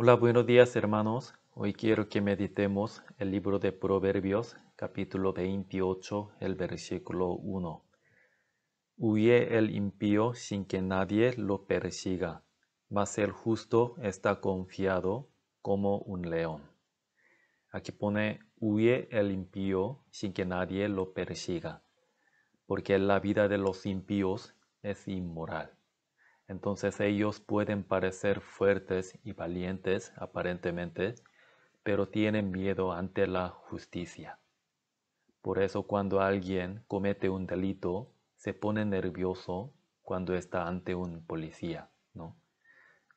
Hola, buenos días hermanos. Hoy quiero que meditemos el libro de Proverbios, capítulo 28, el versículo 1. Huye el impío sin que nadie lo persiga, mas el justo está confiado como un león. Aquí pone, huye el impío sin que nadie lo persiga, porque la vida de los impíos es inmoral. Entonces ellos pueden parecer fuertes y valientes aparentemente, pero tienen miedo ante la justicia. Por eso cuando alguien comete un delito, se pone nervioso cuando está ante un policía, ¿no?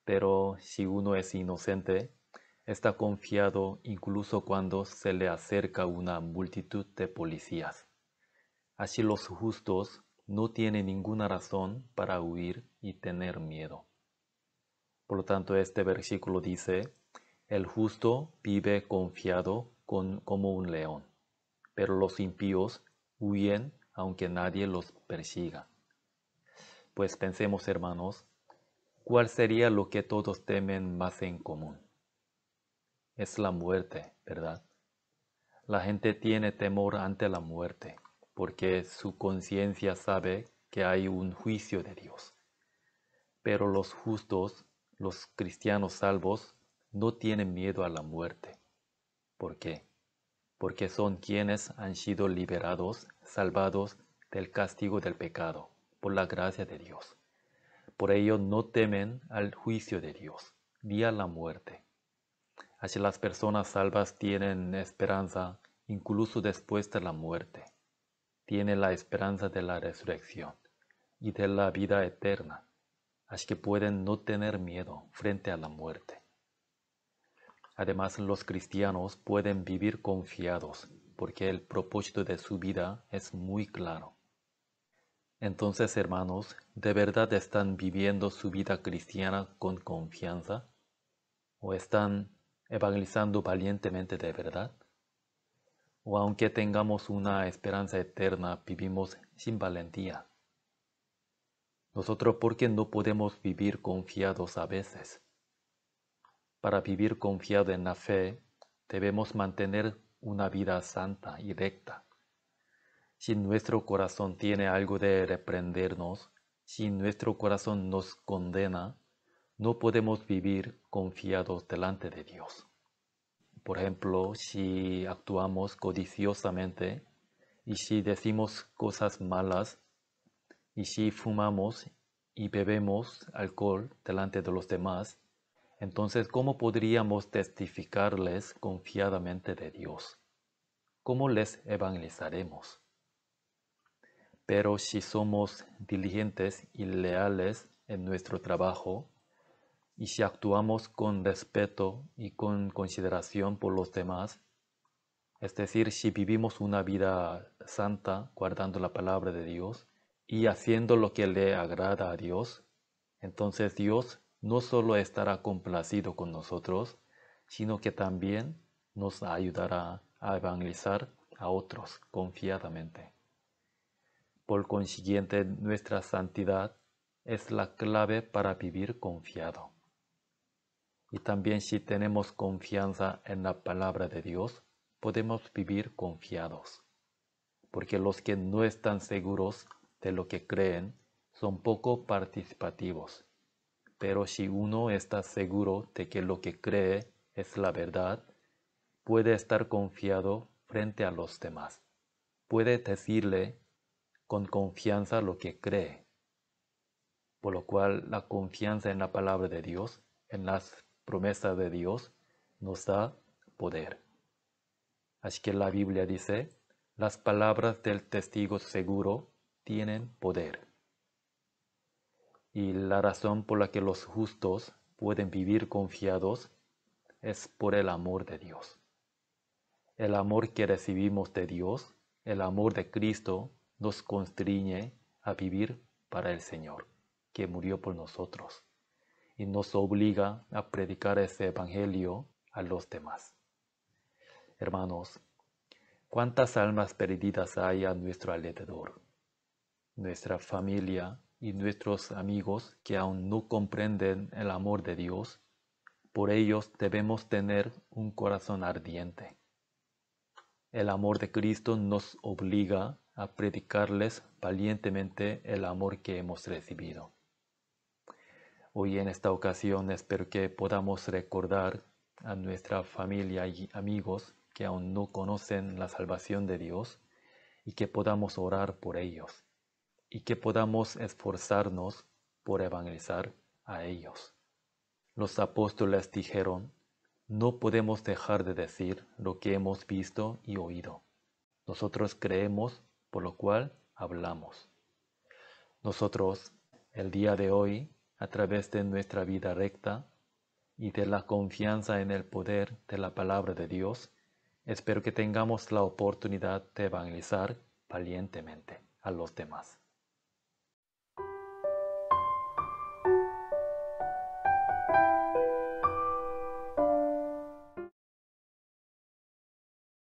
Pero si uno es inocente, está confiado incluso cuando se le acerca una multitud de policías. Así los justos no tiene ninguna razón para huir y tener miedo. Por lo tanto, este versículo dice, el justo vive confiado como un león, pero los impíos huyen aunque nadie los persiga. Pues pensemos, hermanos, ¿cuál sería lo que todos temen más en común? Es la muerte, ¿verdad? La gente tiene temor ante la muerte porque su conciencia sabe que hay un juicio de Dios. Pero los justos, los cristianos salvos, no tienen miedo a la muerte. ¿Por qué? Porque son quienes han sido liberados, salvados del castigo del pecado, por la gracia de Dios. Por ello no temen al juicio de Dios, ni a la muerte. Así las personas salvas tienen esperanza incluso después de la muerte tiene la esperanza de la resurrección y de la vida eterna, así que pueden no tener miedo frente a la muerte. Además, los cristianos pueden vivir confiados porque el propósito de su vida es muy claro. Entonces, hermanos, ¿de verdad están viviendo su vida cristiana con confianza? ¿O están evangelizando valientemente de verdad? o aunque tengamos una esperanza eterna, vivimos sin valentía. Nosotros porque no podemos vivir confiados a veces. Para vivir confiado en la fe, debemos mantener una vida santa y recta. Si nuestro corazón tiene algo de reprendernos, si nuestro corazón nos condena, no podemos vivir confiados delante de Dios. Por ejemplo, si actuamos codiciosamente y si decimos cosas malas y si fumamos y bebemos alcohol delante de los demás, entonces ¿cómo podríamos testificarles confiadamente de Dios? ¿Cómo les evangelizaremos? Pero si somos diligentes y leales en nuestro trabajo, y si actuamos con respeto y con consideración por los demás, es decir, si vivimos una vida santa guardando la palabra de Dios y haciendo lo que le agrada a Dios, entonces Dios no solo estará complacido con nosotros, sino que también nos ayudará a evangelizar a otros confiadamente. Por consiguiente, nuestra santidad es la clave para vivir confiado. Y también si tenemos confianza en la palabra de Dios, podemos vivir confiados. Porque los que no están seguros de lo que creen son poco participativos. Pero si uno está seguro de que lo que cree es la verdad, puede estar confiado frente a los demás. Puede decirle con confianza lo que cree. Por lo cual la confianza en la palabra de Dios, en las promesa de Dios nos da poder. Así que la Biblia dice, las palabras del testigo seguro tienen poder. Y la razón por la que los justos pueden vivir confiados es por el amor de Dios. El amor que recibimos de Dios, el amor de Cristo, nos constriñe a vivir para el Señor, que murió por nosotros y nos obliga a predicar ese Evangelio a los demás. Hermanos, ¿cuántas almas perdidas hay a nuestro alrededor? Nuestra familia y nuestros amigos que aún no comprenden el amor de Dios, por ellos debemos tener un corazón ardiente. El amor de Cristo nos obliga a predicarles valientemente el amor que hemos recibido. Hoy en esta ocasión espero que podamos recordar a nuestra familia y amigos que aún no conocen la salvación de Dios y que podamos orar por ellos y que podamos esforzarnos por evangelizar a ellos. Los apóstoles dijeron, no podemos dejar de decir lo que hemos visto y oído. Nosotros creemos, por lo cual hablamos. Nosotros, el día de hoy, a través de nuestra vida recta y de la confianza en el poder de la palabra de Dios, espero que tengamos la oportunidad de evangelizar valientemente a los demás.